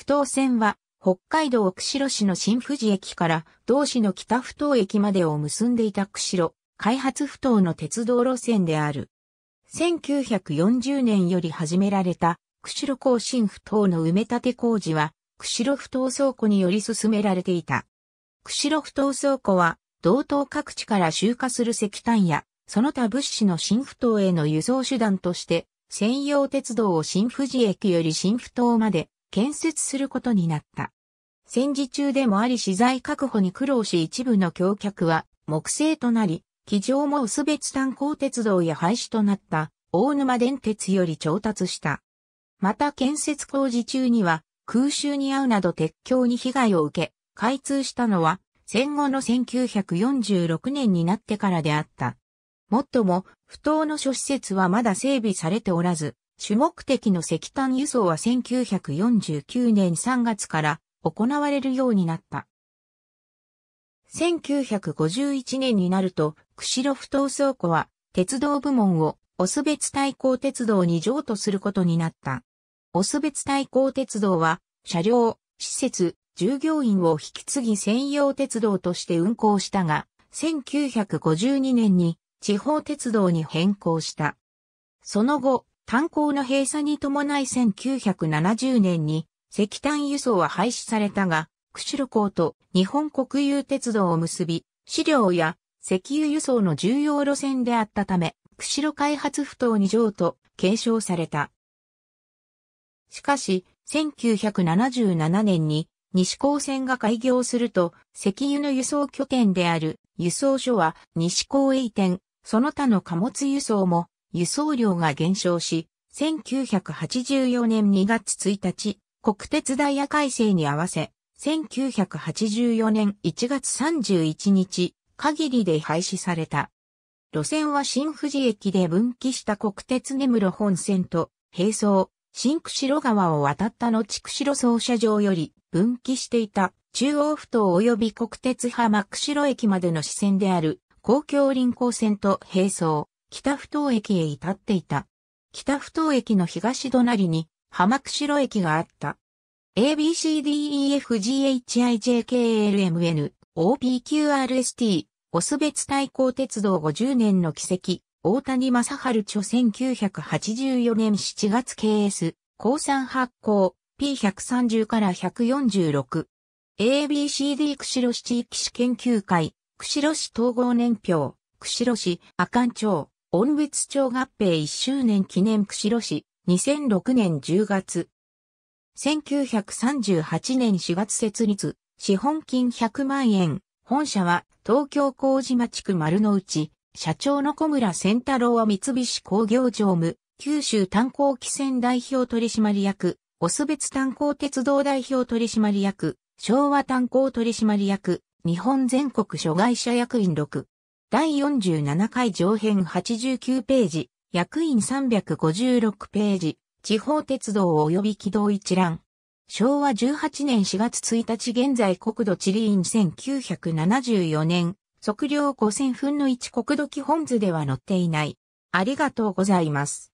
不等線は、北海道釧路市の新富士駅から同市の北不等駅までを結んでいた釧路、開発不等の鉄道路線である。1940年より始められた釧路更新不等の埋め立て工事は、釧路不等倉庫により進められていた。釧路不等倉庫は、道東各地から集荷する石炭や、その他物資の新不等への輸送手段として、専用鉄道を新富士駅より新不等まで建設することになった。戦時中でもあり資材確保に苦労し一部の橋脚は木製となり、機上も薄別炭鉱鉄道や廃止となった大沼電鉄より調達した。また建設工事中には空襲に遭うなど鉄橋に被害を受け、開通したのは戦後の1946年になってからであった。もっとも、不当の諸施設はまだ整備されておらず、主目的の石炭輸送は1949年3月から行われるようになった。1951年になると、釧路不当倉庫は鉄道部門をオス別対抗鉄道に譲渡することになった。オス別対抗鉄道は車両、施設、従業員を引き継ぎ専用鉄道として運行したが、1952年に地方鉄道に変更した。その後、炭鉱の閉鎖に伴い1970年に石炭輸送は廃止されたが、釧路港と日本国有鉄道を結び、資料や石油輸送の重要路線であったため、釧路開発不当に譲と継承された。しかし、1977年に西高線が開業すると、石油の輸送拠点である輸送所は西高へ移転、その他の貨物輸送も輸送量が減少し、1984年2月1日、国鉄ダイヤ改正に合わせ、1984年1月31日、限りで廃止された。路線は新富士駅で分岐した国鉄根室本線と、並走、新釧路川を渡った後釧路操車場より分岐していた中央ふ頭及び国鉄浜釧路駅までの支線である公共輪行線と並走、北不頭駅へ至っていた。北不頭駅の東隣に浜釧路駅があった。ABCDEFGHIJKLMN OPQRST オスベツ対抗鉄道50年の奇跡大谷正春著1984年7月 KS 高3発行 P130 から146 ABCD 釧路市地域史研究会釧路市統合年表釧路市阿寒町音別町合併1周年記念釧路市、2006年10月。1938年4月設立、資本金100万円。本社は東京麹町区丸の内、社長の小村仙太郎は三菱工業常務、九州炭鉱汽船代表取締役、オス別炭鉱鉄道代表取締役、昭和炭鉱取締役、日本全国諸外社役員6。第47回上編89ページ、役員356ページ、地方鉄道及び軌道一覧。昭和18年4月1日現在国土地理院1974年、測量5000分の1国土基本図では載っていない。ありがとうございます。